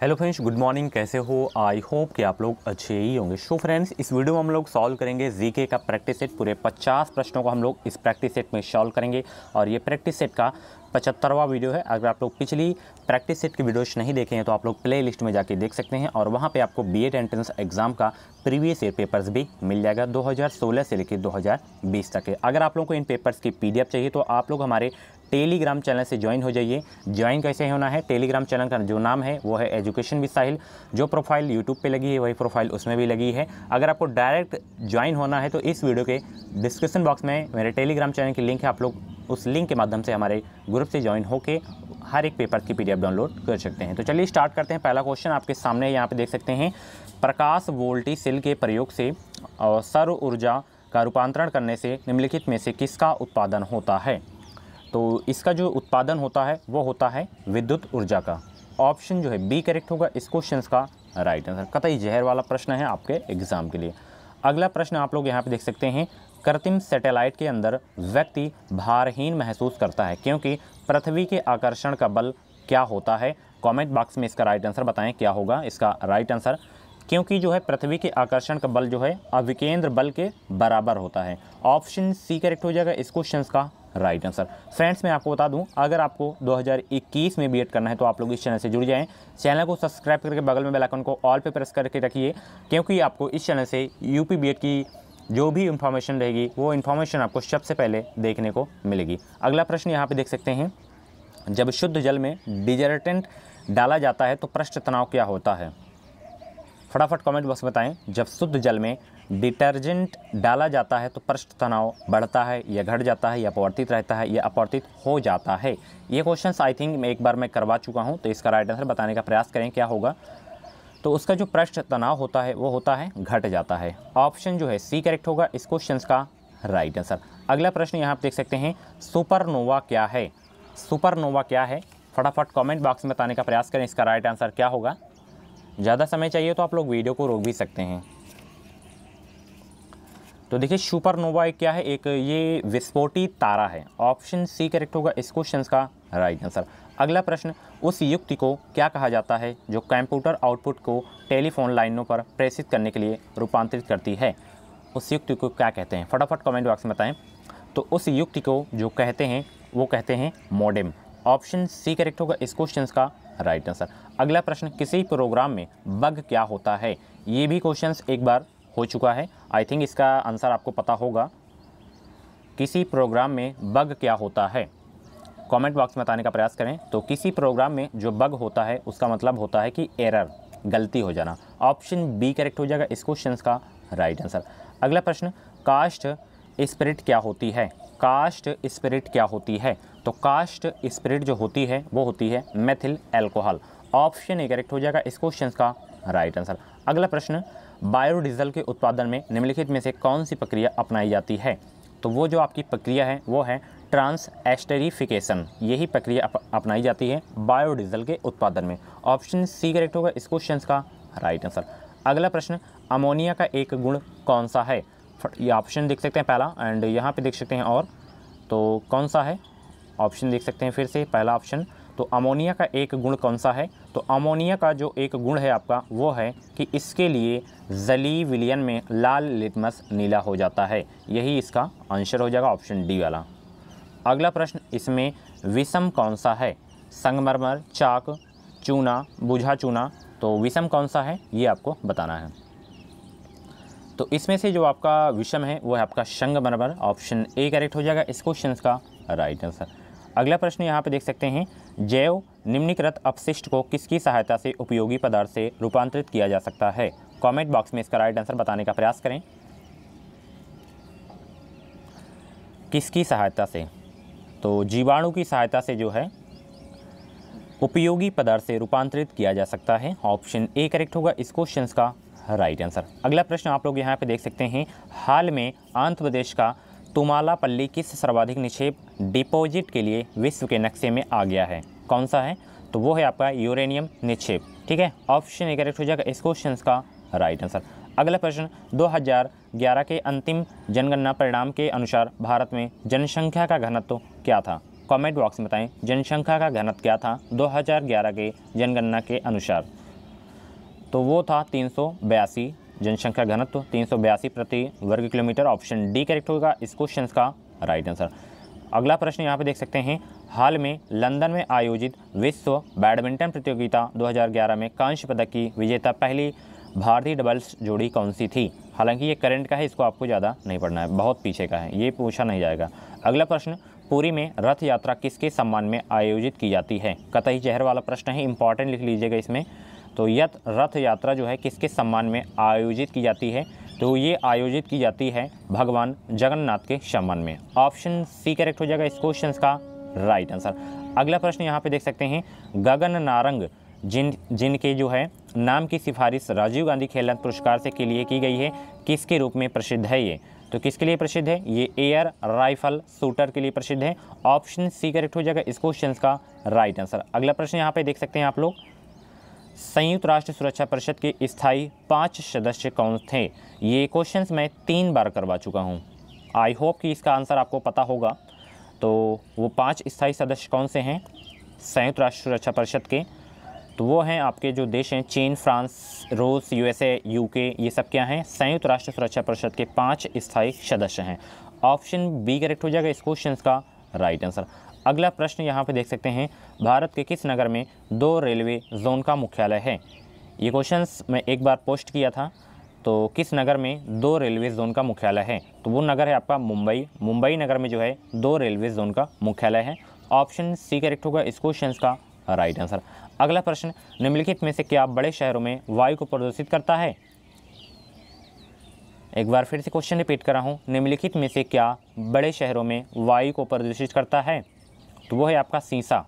hello friends good morning कैसे हो I hope कि आप लोग अच्छे ही होंगे सो फ्रेंड्स इस वीडियो में हम लोग सॉल्व करेंगे जीके का प्रैक्टिस सेट पूरे 50 प्रश्नों को हम लोग इस प्रैक्टिस सेट में सॉल्व करेंगे और ये प्रैक्टिस सेट का पचहत्तरवा वीडियो है अगर आप लोग पिछली प्रैक्टिस सेट की वीडियोस नहीं देखे हैं तो आप लोग प्ले लिस्ट में जाके देख सकते हैं और वहाँ पे आपको बी एड एंट्रेंस एग्जाम का प्रीवियस ईयर पेपर्स भी मिल जाएगा 2016 से लेकर 2020 तक है अगर आप लोग को इन पेपर्स की पीडीएफ चाहिए तो आप लोग हमारे टेलीग्राम चैनल से ज्वाइन हो जाइए ज्वाइन कैसे होना है टेलीग्राम चैनल का जो नाम है वो है एजुकेशन विद साहिल जो प्रोफाइल यूट्यूब पे लगी है वही प्रोफाइल उसमें भी लगी है अगर आपको डायरेक्ट ज्वाइन होना है तो इस वीडियो के डिस्क्रिप्शन बॉक्स में मेरे टेलीग्राम चैनल की लिंक है आप लोग उस लिंक के माध्यम से हमारे ग्रुप से ज्वाइन होकर हर एक पेपर की पी डाउनलोड कर सकते हैं तो चलिए स्टार्ट करते हैं पहला क्वेश्चन आपके सामने यहाँ पर देख सकते हैं प्रकाश वोल्टी सेल के प्रयोग से और सर्व ऊर्जा का रूपांतरण करने से निम्नलिखित में से किसका उत्पादन होता है तो इसका जो उत्पादन होता है वो होता है विद्युत ऊर्जा का ऑप्शन जो है बी करेक्ट होगा इस क्वेश्चन का राइट आंसर कतई जहर वाला प्रश्न है आपके एग्ज़ाम के लिए अगला प्रश्न आप लोग यहाँ पे देख सकते हैं कृत्रिम सैटेलाइट के अंदर व्यक्ति भारहीन महसूस करता है क्योंकि पृथ्वी के आकर्षण का बल क्या होता है कमेंट बॉक्स में इसका राइट आंसर बताएं क्या होगा इसका राइट आंसर क्योंकि जो है पृथ्वी के आकर्षण का बल जो है अविकेंद्र बल के बराबर होता है ऑप्शन सी करेक्ट हो जाएगा इस क्वेश्चन का राइट आंसर फ्रेंड्स मैं आपको बता दूं अगर आपको 2021 में बीएड करना है तो आप लोग इस चैनल से जुड़ जाएं चैनल को सब्सक्राइब करके बगल में बेल आइकन को ऑल पे प्रेस करके रखिए क्योंकि आपको इस चैनल से यूपी बीएड की जो भी इन्फॉर्मेशन रहेगी वो इन्फॉर्मेशन आपको सबसे पहले देखने को मिलेगी अगला प्रश्न यहाँ पर देख सकते हैं जब शुद्ध जल में डिजर्टेंट डाला जाता है तो पृष्ठ तनाव क्या होता है फटाफट कमेंट बॉक्स में बताएं जब शुद्ध जल में डिटर्जेंट डाला जाता है तो पृष्ठ तनाव बढ़ता है या घट जाता है या अपवर्तित रहता है या अपवर्तित हो जाता है ये क्वेश्चन आई थिंक मैं एक बार मैं करवा चुका हूँ तो इसका राइट आंसर बताने का प्रयास करें क्या होगा तो उसका जो पृष्ठ तनाव होता है वो होता है घट जाता है ऑप्शन जो है सी करेक्ट होगा इस क्वेश्चन का राइट आंसर अगला प्रश्न यहाँ आप देख सकते हैं सुपरनोवा क्या है सुपरनोवा क्या है फटाफट कमेंट बॉक्स में बताने का प्रयास करें इसका राइट आंसर क्या होगा ज़्यादा समय चाहिए तो आप लोग वीडियो को रोक भी सकते हैं तो देखिए सुपरनोवा क्या है एक ये विस्फोटी तारा है ऑप्शन सी करेक्ट होगा इस क्वेश्चन का राइट आंसर अगला प्रश्न उस युक्ति को क्या कहा जाता है जो कंप्यूटर आउटपुट को टेलीफोन लाइनों पर प्रेषित करने के लिए रूपांतरित करती है उस युक्ति को क्या कहते हैं फटाफट कमेंट बॉक्स में बताएं तो उस युक्ति को जो कहते हैं वो कहते हैं मॉडेम ऑप्शन सी करेक्ट होगा इस क्वेश्चन का राइट आंसर अगला प्रश्न किसी प्रोग्राम में बग क्या होता है ये भी क्वेश्चन एक बार हो चुका है आई थिंक इसका आंसर आपको पता होगा किसी प्रोग्राम में बग क्या होता है कमेंट बॉक्स में बताने का प्रयास करें तो किसी प्रोग्राम में जो बग होता है उसका मतलब होता है कि एरर गलती हो जाना ऑप्शन बी करेक्ट हो जाएगा इस क्वेश्चन का राइट आंसर अगला प्रश्न कास्ट स्पिरिट क्या होती है कास्ट स्पिरिट क्या होती है तो कास्ट स्प्रिट जो होती है वो होती है methyl alcohol option A correct हो जाएगा इस क्वेश्चन का राइट आंसर अगला प्रश्न बायोडीजल के उत्पादन में निम्नलिखित में से कौन सी प्रक्रिया अपनाई जाती है तो वो जो आपकी प्रक्रिया है वो है ट्रांस एस्टेरिफिकेशन यही प्रक्रिया अप, अपनाई जाती है बायोडीजल के उत्पादन में ऑप्शन सी करेक्ट होगा इस क्वेश्चन का राइट आंसर अगला प्रश्न अमोनिया का एक गुण कौन सा है ये ऑप्शन देख सकते हैं पहला एंड यहाँ पे देख सकते हैं और तो कौन सा है ऑप्शन देख सकते हैं फिर से पहला ऑप्शन तो अमोनिया का एक गुण कौन सा है तो अमोनिया का जो एक गुण है आपका वो है कि इसके लिए जली विलियन में लाल लिटमस नीला हो जाता है यही इसका आंसर हो जाएगा ऑप्शन डी वाला अगला प्रश्न इसमें विषम कौन सा है संगमरमर चाक चूना बुझा चूना तो विषम कौन सा है ये आपको बताना है तो इसमें से जो आपका विषम है वो है आपका संगमरमर ऑप्शन ए करेक्ट हो जाएगा इस क्वेश्चन का राइट आंसर अगला प्रश्न यहाँ पर देख सकते हैं जैव निम्नीकृत अपशिष्ट को किसकी सहायता से उपयोगी पदार्थ से रूपांतरित किया जा सकता है कमेंट बॉक्स में इसका राइट आंसर बताने का प्रयास करें किसकी सहायता से तो जीवाणु की सहायता से जो है उपयोगी पदार्थ से रूपांतरित किया जा सकता है ऑप्शन ए करेक्ट होगा इस क्वेश्चन का राइट आंसर अगला प्रश्न आप लोग यहाँ पे देख सकते हैं हाल में आंध्र प्रदेश का तुमालापल्ली किस सर्वाधिक निक्षेप डिपॉजिट के लिए विश्व के नक्शे में आ गया है कौन सा है तो वो है आपका यूरेनियम निक्षेप ठीक है ऑप्शन ए करेक्ट हो जाएगा इस क्वेश्चन का राइट आंसर अगला प्रश्न 2011 के अंतिम जनगणना परिणाम के अनुसार भारत में जनसंख्या का घनत्व क्या था कमेंट बॉक्स में बताएं जनसंख्या का घनत्व क्या था 2011 के जनगणना के अनुसार तो वो था तीन जनसंख्या घनत्व तीन प्रति वर्ग किलोमीटर ऑप्शन डी करेक्ट होगा इस क्वेश्चन का राइट आंसर अगला प्रश्न यहाँ पे देख सकते हैं हाल में लंदन में आयोजित विश्व बैडमिंटन प्रतियोगिता 2011 में कांस्य पदक की विजेता पहली भारतीय डबल्स जोड़ी कौन सी थी हालांकि ये करंट का है इसको आपको ज़्यादा नहीं पढ़ना है बहुत पीछे का है ये पूछा नहीं जाएगा अगला प्रश्न पूरी में रथ यात्रा किसके सम्मान में आयोजित की जाती है कतई जहर वाला प्रश्न है इंपॉर्टेंट लिख लीजिएगा इसमें तो यह रथ यात्रा जो है किसके सम्मान में आयोजित की जाती है तो ये आयोजित की जाती है भगवान जगन्नाथ के सम्मान में ऑप्शन सी करेक्ट हो जाएगा इस क्वेश्चन का राइट आंसर अगला प्रश्न यहाँ पे देख सकते हैं गगन नारंग जिन जिनके जो है नाम की सिफारिश राजीव गांधी खेल रत्न पुरस्कार से के लिए की गई है किसके रूप में प्रसिद्ध है ये तो किसके लिए प्रसिद्ध है ये एयर राइफल शूटर के लिए प्रसिद्ध है ऑप्शन सी करेक्ट हो जाएगा इस क्वेश्चन का राइट आंसर अगला प्रश्न यहाँ पे देख सकते हैं आप लोग संयुक्त राष्ट्र सुरक्षा परिषद के स्थायी पाँच सदस्य कौन थे ये क्वेश्चंस मैं तीन बार करवा चुका हूँ आई होप कि इसका आंसर आपको पता होगा तो वो पांच स्थायी सदस्य कौन से हैं संयुक्त राष्ट्र सुरक्षा परिषद के तो वो हैं आपके जो देश हैं चीन फ्रांस रूस यूएसए यूके ये सब क्या हैं संयुक्त राष्ट्र सुरक्षा परिषद के पांच स्थायी सदस्य हैं ऑप्शन बी करेक्ट हो जाएगा इस क्वेश्चन का राइट आंसर अगला प्रश्न यहाँ पे देख सकते हैं भारत के किस नगर में दो रेलवे जोन का मुख्यालय है ये क्वेश्चन मैं एक बार पोस्ट किया था तो किस नगर में दो रेलवे जोन का मुख्यालय है तो वो नगर है आपका मुंबई मुंबई नगर में जो है दो रेलवे जोन का मुख्यालय है ऑप्शन सी करेक्ट होगा इस क्वेश्चन का राइट आंसर अगला प्रश्न निम्नलिखित में से क्या बड़े शहरों में वायु को प्रदूषित करता है एक बार फिर से क्वेश्चन रिपीट करा हूँ निम्नलिखित में से क्या बड़े शहरों में वायु को प्रदूषित करता है तो वो है आपका सीसा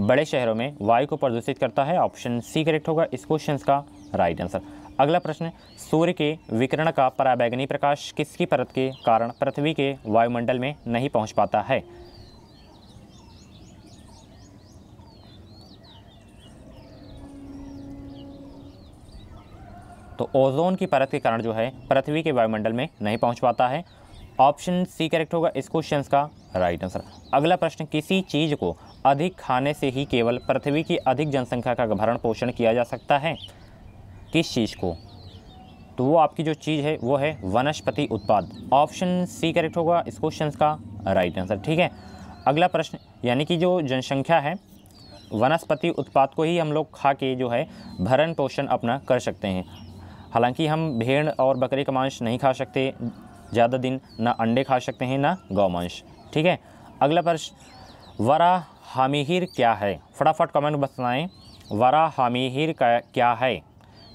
बड़े शहरों में वायु को प्रदूषित करता है ऑप्शन सी करेक्ट होगा इस क्वेश्चन का राइट आंसर अगला प्रश्न सूर्य के विकिरण का पराबैगनी प्रकाश किसकी परत के कारण पृथ्वी के वायुमंडल में नहीं पहुंच पाता है तो ओजोन की परत के कारण जो है पृथ्वी के वायुमंडल में नहीं पहुंच पाता है ऑप्शन सी करेक्ट होगा इस क्वेश्चन का राइट आंसर अगला प्रश्न किसी चीज़ को अधिक खाने से ही केवल पृथ्वी की अधिक जनसंख्या का भरण पोषण किया जा सकता है किस चीज़ को तो वो आपकी जो चीज़ है वो है वनस्पति उत्पाद ऑप्शन सी करेक्ट होगा इस क्वेश्चन का राइट आंसर ठीक है अगला प्रश्न यानी कि जो जनसंख्या है वनस्पति उत्पाद को ही हम लोग खा के जो है भरण पोषण अपना कर सकते हैं हालांकि हम भेड़ और बकरे का मांस नहीं खा सकते ज़्यादा दिन ना अंडे खा सकते हैं ना गौमांश ठीक है अगला प्रश्न वरा हामिहिर क्या है फटाफट कमेंट बताएं वरा हामिहिर क्या है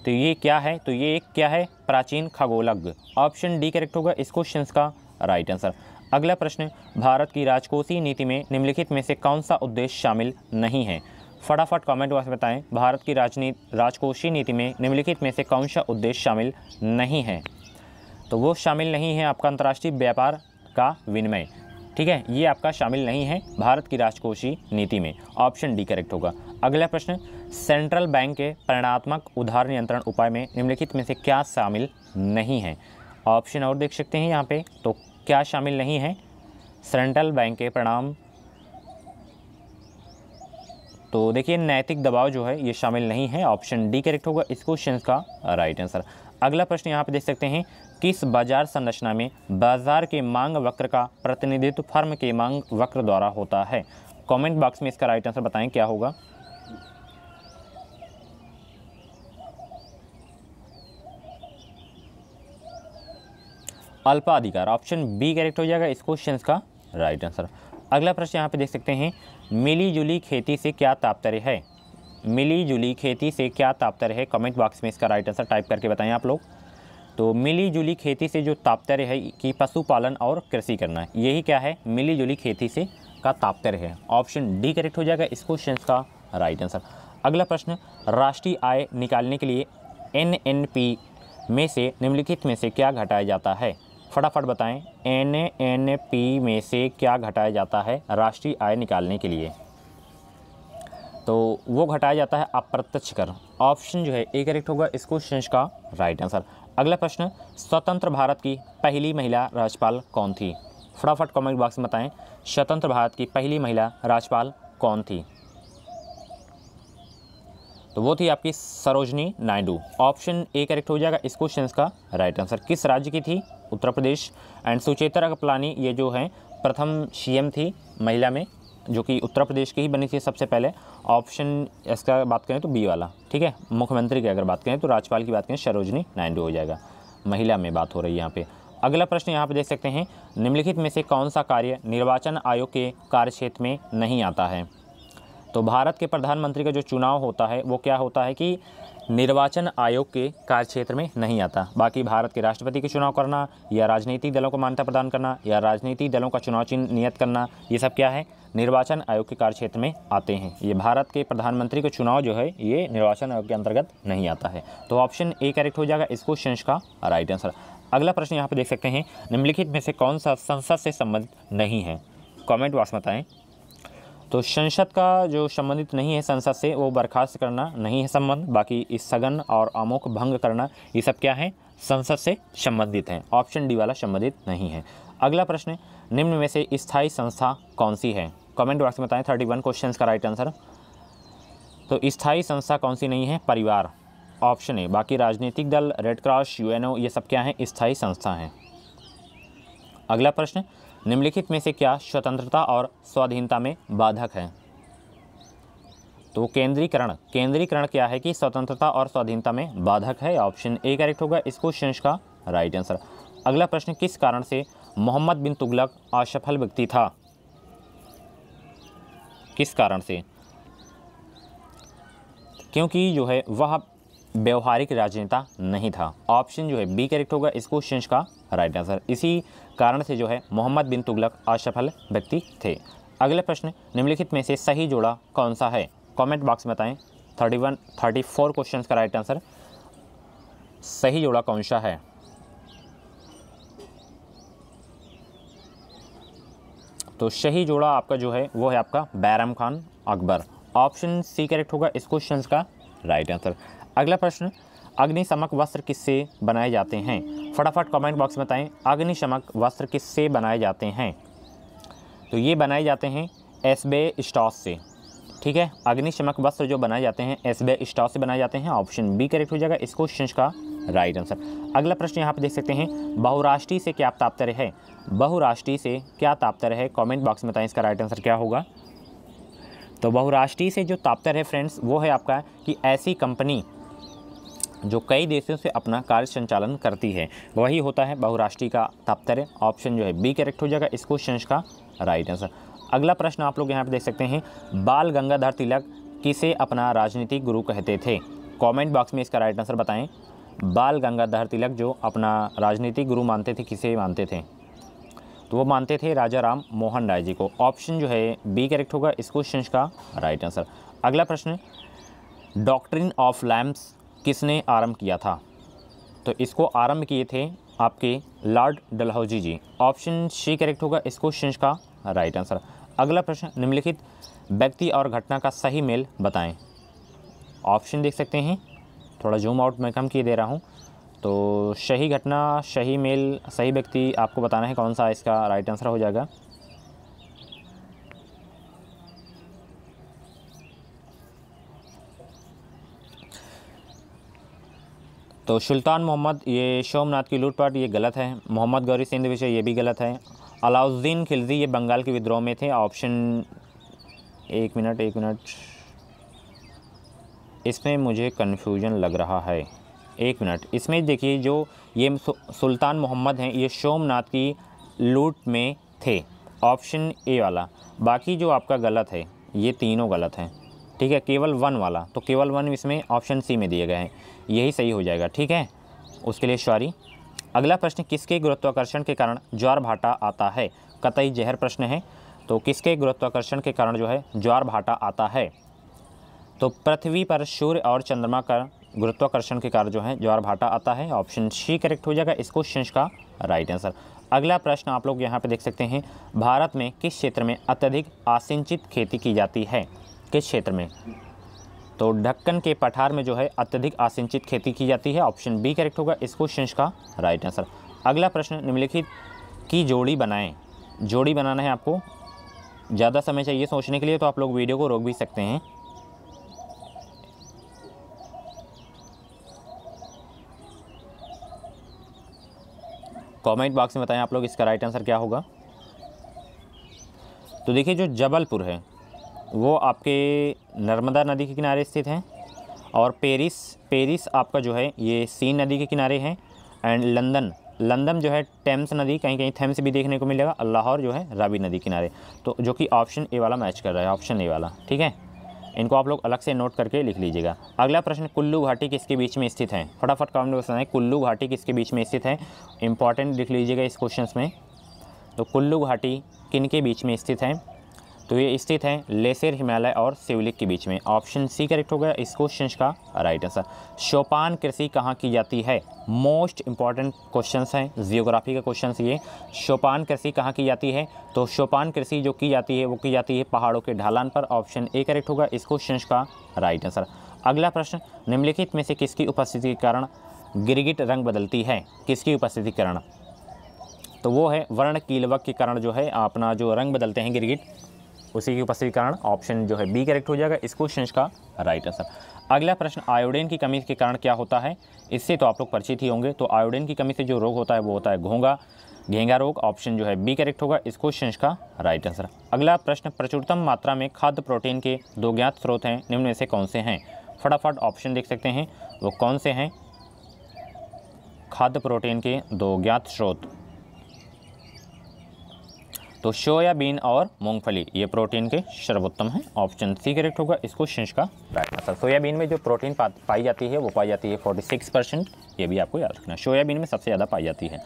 तो ये क्या है तो ये एक क्या है प्राचीन खगोलज्ञ ऑप्शन डी करेक्ट होगा इस क्वेश्चन का राइट आंसर अगला प्रश्न भारत की राजकोषीय नीति में निम्नलिखित में से कौन सा उद्देश्य शामिल नहीं है फटाफट कमेंट बॉक्स बताएं भारत की राजनीति राजकोषीय नीति में निम्नलिखित में से कौन सा उद्देश्य शामिल नहीं है तो वो शामिल नहीं है आपका अंतर्राष्ट्रीय व्यापार का विनिमय ठीक है ये आपका शामिल नहीं है भारत की राजकोषीय नीति में ऑप्शन डी करेक्ट होगा अगला प्रश्न सेंट्रल बैंक के परिणात्मक उधार नियंत्रण उपाय में निम्नलिखित में से क्या शामिल नहीं है ऑप्शन और देख सकते हैं यहाँ पे तो क्या शामिल नहीं है सेंट्रल बैंक के परिणाम तो देखिए नैतिक दबाव जो है ये शामिल नहीं है ऑप्शन डी करेक्ट होगा इस क्वेश्चन का राइट आंसर अगला प्रश्न यहाँ पे देख सकते हैं किस बाजार संरचना में बाजार के मांग वक्र का प्रतिनिधित्व फर्म के मांग वक्र द्वारा होता है कमेंट बॉक्स में इसका राइट आंसर बताएं क्या होगा अल्पाधिकार ऑप्शन बी करेक्ट हो जाएगा इस क्वेश्चन का राइट आंसर अगला प्रश्न यहाँ पे देख सकते हैं मिली जुली खेती से क्या तात्पर्य है मिली जुली खेती से क्या तात्पर्य है कमेंट बॉक्स में इसका राइट आंसर टाइप करके बताएं आप लोग तो मिली जुली खेती से जो तात्पर्य है कि पशुपालन और कृषि करना यही क्या है मिली जुली खेती से का तात्पर्य है ऑप्शन डी करेक्ट हो जाएगा इस क्वेश्चन का राइट आंसर अगला प्रश्न राष्ट्रीय आय निकालने के लिए एन में से निम्नलिखित में से क्या घटाया जाता है फटाफट बताएं एन एन पी में से क्या घटाया जाता है राष्ट्रीय आय निकालने के लिए तो वो घटाया जाता है अप्रत्यक्ष कर ऑप्शन जो है ए करेक्ट होगा इस क्वेश्चन का राइट आंसर अगला प्रश्न स्वतंत्र भारत की पहली महिला राज्यपाल कौन थी फटाफट कमेंट बॉक्स में बताएं स्वतंत्र भारत की पहली महिला राज्यपाल कौन थी तो वो थी आपकी Sarojini Naidu option A correct हो जाएगा इस क्वेश्चन का राइट आंसर किस राज्य की थी उत्तर प्रदेश एंड सुचेता कपलानी ये जो है प्रथम सीएम थी महिला में जो कि उत्तर प्रदेश की ही बनी थी सबसे पहले ऑप्शन इसका बात करें तो बी वाला ठीक है मुख्यमंत्री की अगर बात करें तो राज्यपाल की बात करें सरोजनी नायडू हो जाएगा महिला में बात हो रही है यहाँ पे अगला प्रश्न यहाँ पे देख सकते हैं निम्नलिखित में से कौन सा कार्य निर्वाचन आयोग के कार्य क्षेत्र में नहीं आता है तो भारत के प्रधानमंत्री का जो चुनाव होता है वो क्या होता है कि निर्वाचन आयोग के कार्यक्षेत्र में नहीं आता बाकी भारत के राष्ट्रपति के चुनाव करना या राजनीतिक दलों को मान्यता प्रदान करना या राजनीतिक दलों का चुनाव चिन्ह नियत करना ये सब क्या है निर्वाचन आयोग के कार्यक्षेत्र में आते हैं ये भारत के प्रधानमंत्री का चुनाव जो है ये निर्वाचन आयोग के अंतर्गत नहीं आता है तो ऑप्शन ए करेक्ट हो जाएगा इस क्वेश्चन का राइट आंसर अगला प्रश्न यहाँ पर देख सकते हैं निम्नलिखित में से कौन सा संसद से संबंधित नहीं है कॉमेंट बॉक्स बताएँ तो संसद का जो संबंधित नहीं है संसद से वो बर्खास्त करना नहीं है संबंध बाकी इस सघन और अमोख भंग करना ये सब क्या है संसद से संबंधित हैं ऑप्शन डी वाला संबंधित नहीं है अगला प्रश्न निम्न में से स्थाई संस्था कौन सी है कमेंट बॉक्स में बताएं थर्टी वन क्वेश्चन का राइट आंसर तो स्थाई संस्था कौन सी नहीं है परिवार ऑप्शन ए बाकी राजनीतिक दल रेड क्रॉस यूएनओ ये सब क्या है स्थाई संस्था हैं अगला प्रश्न निम्नलिखित में से क्या स्वतंत्रता और स्वाधीनता में बाधक है तो केंद्रीकरण केंद्रीकरण क्या है कि स्वतंत्रता और स्वाधीनता में बाधक है ऑप्शन ए करेक्ट होगा इस क्वेश्चन का राइट आंसर अगला प्रश्न किस कारण से मोहम्मद बिन तुगलक असफल व्यक्ति था किस कारण से क्योंकि जो है वह व्यवहारिक राजनेता नहीं था ऑप्शन जो है बी करेक्ट होगा इस क्वेश्चन का राइट आंसर इसी कारण से जो है मोहम्मद बिन तुगलक असफल व्यक्ति थे अगला प्रश्न निम्नलिखित में से सही जोड़ा कौन सा है कमेंट बॉक्स में बताएं 31, 34 क्वेश्चन का राइट आंसर सही जोड़ा कौन सा है तो सही जोड़ा आपका जो है वो है आपका Bairam Khan Akbar option C correct होगा इस क्वेश्चन का राइट आंसर अगला प्रश्न अग्निशमक वस्त्र किससे बनाए जाते हैं फटाफट कमेंट बॉक्स में बताएं अग्निशमक वस्त्र किससे बनाए जाते हैं तो ये बनाए जाते हैं एसबे स्टॉस से ठीक है अग्निशमक वस्त्र जो बनाए जाते हैं एसबे स्टॉस से बनाए जाते हैं ऑप्शन बी करेक्ट हो जाएगा इस क्वेश्चन का राइट आंसर अगला प्रश्न यहाँ पर देख सकते हैं बहुराष्ट्रीय से क्या तापतर है बहुराष्ट्रीय से क्या तापतर है कॉमेंट बॉक्स में बताएं इसका राइट आंसर क्या होगा तो बहुराष्ट्रीय से जो तापतर है फ्रेंड्स वो है आपका कि ऐसी कंपनी जो कई देशों से अपना कार्य संचालन करती है वही होता है बहुराष्ट्रीय का तात्पर्य ऑप्शन जो है बी करेक्ट हो जाएगा इस क्वेश्चन का राइट आंसर अगला प्रश्न आप लोग यहाँ पर देख सकते हैं बाल गंगाधर तिलक किसे अपना राजनीतिक गुरु कहते थे कमेंट बॉक्स में इसका राइट आंसर बताएं बाल गंगाधर तिलक जो अपना राजनीतिक गुरु मानते थे किसे मानते थे तो वो मानते थे राजा राम मोहन राय जी को ऑप्शन जो है बी करेक्ट होगा इस क्वेश्चन का राइट आंसर अगला प्रश्न डॉक्ट्रिन ऑफ लैम्प्स किसने आरंभ किया था तो इसको आरंभ किए थे आपके lord Dalhousie ji option C correct होगा इस क्वेश्चन का राइट आंसर अगला प्रश्न निम्नलिखित व्यक्ति और घटना का सही मेल बताएं ऑप्शन देख सकते हैं थोड़ा जूम आउट मैं कम किए दे रहा हूँ तो सही घटना सही मेल सही व्यक्ति आपको बताना है कौन सा इसका राइट आंसर हो जाएगा तो सुल्तान मोहम्मद ये शोमनाथ की लूटपाट ये गलत है मोहम्मद गौरी सिंध विषय ये भी गलत है अलाउद्दीन खिलजी ये बंगाल के विद्रोह में थे ऑप्शन एक मिनट एक मिनट इसमें मुझे कन्फ्यूजन लग रहा है एक मिनट इसमें देखिए जो ये सुल्तान मोहम्मद हैं ये सोमनाथ की लूट में थे ऑप्शन ए वाला बाकी जो आपका गलत है ये तीनों गलत हैं ठीक है केवल वन वाला तो केवल वन इसमें ऑप्शन सी में दिए गए हैं यही सही हो जाएगा ठीक है उसके लिए सॉरी अगला प्रश्न किसके गुरुत्वाकर्षण के कारण ज्वार भाटा आता है कतई जहर प्रश्न है तो किसके गुरुत्वाकर्षण के कारण जो है ज्वार भाटा आता है तो पृथ्वी पर सूर्य और चंद्रमा का गुरुत्वाकर्षण के कारण जो है ज्वार भाटा आता है ऑप्शन सी करेक्ट हो जाएगा इस क्वेश्चन का राइट आंसर अगला प्रश्न आप लोग यहाँ पे देख सकते हैं भारत में किस क्षेत्र में अत्यधिक आसिंचित खेती की जाती है किस क्षेत्र में तो ढक्कन के पठार में जो है अत्यधिक आसिंचित खेती की जाती है ऑप्शन बी करेक्ट होगा इस क्वेश्चन का राइट आंसर अगला प्रश्न निम्नलिखित की जोड़ी बनाएं जोड़ी बनाना है आपको ज़्यादा समय चाहिए सोचने के लिए तो आप लोग वीडियो को रोक भी सकते हैं कमेंट बॉक्स में बताएं आप लोग इसका राइट आंसर क्या होगा तो देखिए जो जबलपुर है वो आपके नर्मदा नदी के किनारे स्थित हैं और पेरिस पेरिस आपका जो है ये सीन नदी के किनारे हैं एंड लंदन लंदन जो है टेम्स नदी कहीं कहीं थेम्स भी देखने को मिलेगा और लाहौर जो है रावी नदी किनारे तो जो कि ऑप्शन ए वाला मैच कर रहा है ऑप्शन ए वाला ठीक है इनको आप लोग अलग से नोट करके लिख लीजिएगा अगला प्रश्न कुल्लू घाटी किसके बीच में स्थित है फटाफट कमेंट में बताएं कुल्लू घाटी किसके बीच में स्थित है इंपॉर्टेंट लिख लीजिएगा इस क्वेश्चन में तो कुल्लू घाटी किन के बीच में स्थित है तो ये स्थित है लेसेर हिमालय और सिवलिक के बीच में ऑप्शन सी करेक्ट होगा इस क्वेश्चन का राइट आंसर शोपान कृषि कहाँ की जाती है मोस्ट इंपॉर्टेंट क्वेश्चंस हैं जियोग्राफी का क्वेश्चंस ये शोपान कृषि कहाँ की जाती है तो शोपान कृषि जो की जाती है वो की जाती है पहाड़ों के ढालान पर ऑप्शन ए करेक्ट होगा इस क्वेश्चन का राइट आंसर अगला प्रश्न निम्नलिखित में से किसकी उपस्थिति के कारण गिरगिट रंग बदलती है किसकी उपस्थिति के कारण तो वो है वर्ण कीलवक के कारण जो है अपना जो रंग बदलते हैं गिरगिट उसी की उपस्थिति कारण ऑप्शन जो है बी करेक्ट हो जाएगा इस क्वेश्चन का राइट आंसर अगला प्रश्न आयोडीन की कमी के कारण क्या होता है इससे तो आप लोग परिचित ही होंगे तो आयोडीन की कमी से जो रोग होता है वो होता है घोंगा घेंगा रोग ऑप्शन जो है बी करेक्ट होगा इस क्वेश्चन का राइट आंसर अगला प्रश्न प्रचुरतम मात्रा में खाद्य प्रोटीन के दो ज्ञात स्रोत हैं निम्न में से कौन से हैं फटाफट ऑप्शन देख सकते हैं वो कौन से हैं खाद्य प्रोटीन के दो ज्ञात स्रोत तो सोयाबीन और मूंगफली ये प्रोटीन के सर्वोत्तम हैं ऑप्शन सी करेक्ट होगा इस क्वेश्चन का राइट आंसर सोयाबीन में जो प्रोटीन पा, पाई जाती है वो पाई जाती है फोर्टी सिक्स परसेंट ये भी आपको याद रखना सोयाबीन में सबसे ज़्यादा पाई जाती है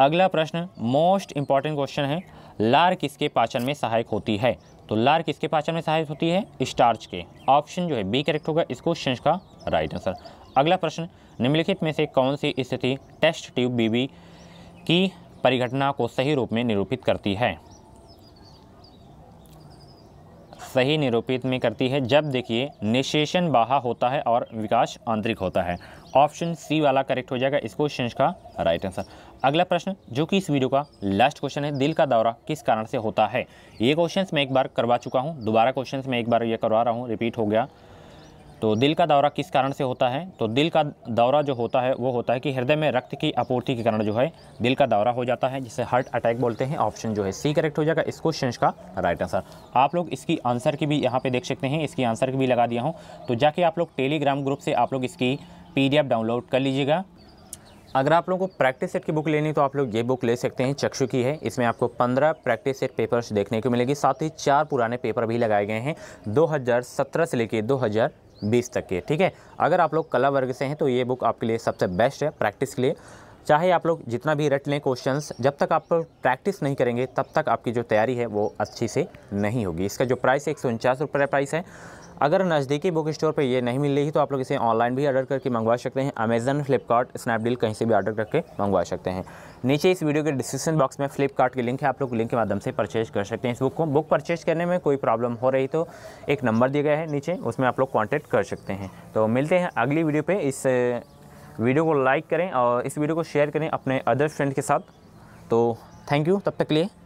अगला प्रश्न मोस्ट इंपॉर्टेंट क्वेश्चन है लार किसके पाचन में सहायक होती है तो लार किसके पाचन में सहायक होती है स्टार्च के ऑप्शन जो है बी करेक्ट होगा इस क्वेश्चन का राइट आंसर अगला प्रश्न निम्नलिखित में से कौन सी स्थिति टेस्ट ट्यूब बीबी की परिघटना को सही रूप में निरूपित करती है सही निरूपित में करती है जब देखिए निशेषण बाहा होता है और विकास आंतरिक होता है ऑप्शन सी वाला करेक्ट हो जाएगा इस क्वेश्चन का राइट आंसर अगला प्रश्न जो कि इस वीडियो का लास्ट क्वेश्चन है दिल का दौरा किस कारण से होता है ये क्वेश्चन मैं एक बार करवा चुका हूँ दोबारा क्वेश्चन मैं एक बार ये करवा रहा हूँ रिपीट हो गया तो दिल का दौरा किस कारण से होता है तो दिल का दौरा जो होता है वो होता है कि हृदय में रक्त की आपूर्ति के कारण जो है दिल का दौरा हो जाता है जिसे हार्ट अटैक बोलते हैं ऑप्शन जो है सी करेक्ट हो जाएगा इस क्वेश्चन का राइट आंसर आप लोग इसकी आंसर की भी यहाँ पे देख सकते हैं इसकी आंसर की भी लगा दिया हूँ तो जाके आप लोग टेलीग्राम ग्रुप से आप लोग इसकी पी डाउनलोड कर लीजिएगा अगर आप लोगों को प्रैक्टिस सेट की बुक लेनी तो आप लोग ये बुक ले सकते हैं चक्षु की है इसमें आपको पंद्रह प्रैक्टिस सेट पेपर्स देखने को मिलेगी साथ ही चार पुराने पेपर भी लगाए गए हैं 2017 से लेकर बीस तक के ठीक है अगर आप लोग कला वर्ग से हैं तो ये बुक आपके लिए सबसे बेस्ट है प्रैक्टिस के लिए चाहे आप लोग जितना भी रट लें क्वेश्चन जब तक आप प्रैक्टिस नहीं करेंगे तब तक आपकी जो तैयारी है वो अच्छी से नहीं होगी इसका जो प्राइस है एक सौ प्राइस है अगर नज़दीकी बुक स्टोर पर ये नहीं मिल रही तो आप लोग इसे ऑनलाइन भी ऑर्डर करके मंगवा सकते हैं अमेज़न फ्लिपकार्ट स्नैपडील कहीं से भी ऑर्डर करके मंगवा सकते हैं नीचे इस वीडियो के डिस्क्रिप्शन बॉक्स में फ्लिपकार्ट की लिंक है आप लोग लिंक के माध्यम से परचेज कर सकते हैं इस बुक को बुक परचेज करने में कोई प्रॉब्लम हो रही तो एक नंबर दिया गया है नीचे उसमें आप लोग कॉन्टैक्ट कर सकते हैं तो मिलते हैं अगली वीडियो पर इस वीडियो uh, को लाइक करें और इस वीडियो को शेयर करें अपने अदर फ्रेंड के साथ तो थैंक यू तब तक के लिए